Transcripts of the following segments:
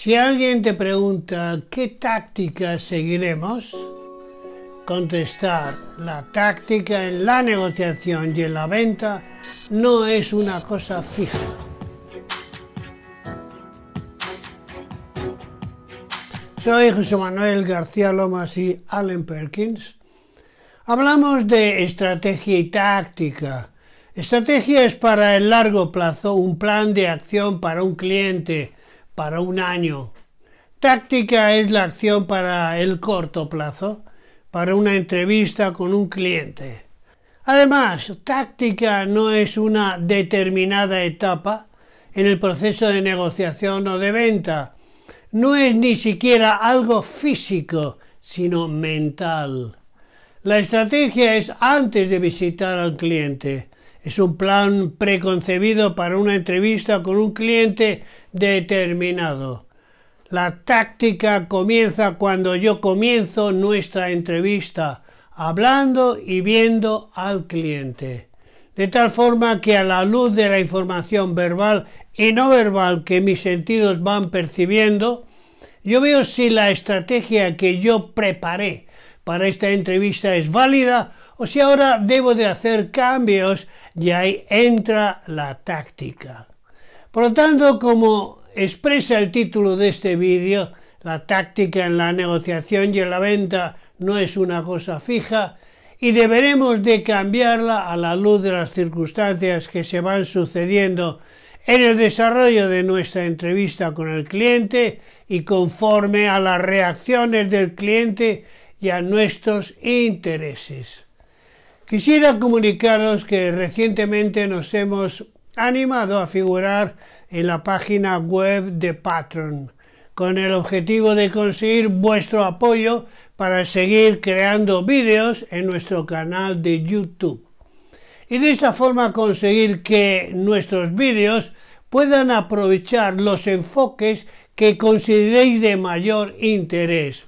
Si alguien te pregunta qué táctica seguiremos, contestar la táctica en la negociación y en la venta no es una cosa fija. Soy José Manuel García Lomas y Allen Perkins. Hablamos de estrategia y táctica. Estrategia es para el largo plazo un plan de acción para un cliente para un año. Táctica es la acción para el corto plazo, para una entrevista con un cliente. Además, táctica no es una determinada etapa en el proceso de negociación o de venta. No es ni siquiera algo físico, sino mental. La estrategia es antes de visitar al cliente, es un plan preconcebido para una entrevista con un cliente determinado. La táctica comienza cuando yo comienzo nuestra entrevista, hablando y viendo al cliente. De tal forma que a la luz de la información verbal y no verbal que mis sentidos van percibiendo, yo veo si la estrategia que yo preparé para esta entrevista es válida o si ahora debo de hacer cambios y ahí entra la táctica. Por lo tanto, como expresa el título de este vídeo, la táctica en la negociación y en la venta no es una cosa fija y deberemos de cambiarla a la luz de las circunstancias que se van sucediendo en el desarrollo de nuestra entrevista con el cliente y conforme a las reacciones del cliente y a nuestros intereses. Quisiera comunicaros que recientemente nos hemos animado a figurar en la página web de Patreon, con el objetivo de conseguir vuestro apoyo para seguir creando vídeos en nuestro canal de YouTube. Y de esta forma conseguir que nuestros vídeos puedan aprovechar los enfoques que consideréis de mayor interés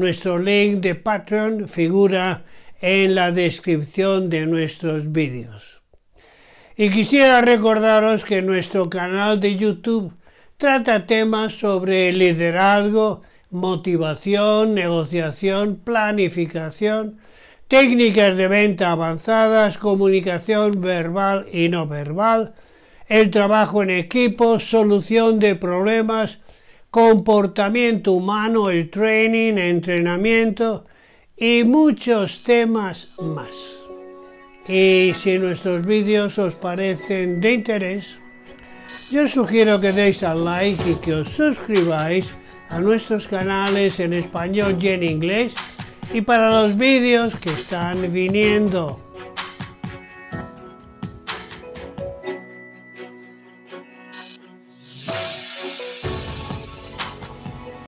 nuestro link de Patreon figura en la descripción de nuestros vídeos. Y quisiera recordaros que nuestro canal de YouTube trata temas sobre liderazgo, motivación, negociación, planificación, técnicas de venta avanzadas, comunicación verbal y no verbal, el trabajo en equipo, solución de problemas, comportamiento humano, el training, entrenamiento y muchos temas más. Y si nuestros vídeos os parecen de interés, yo sugiero que deis al like y que os suscribáis a nuestros canales en español y en inglés y para los vídeos que están viniendo.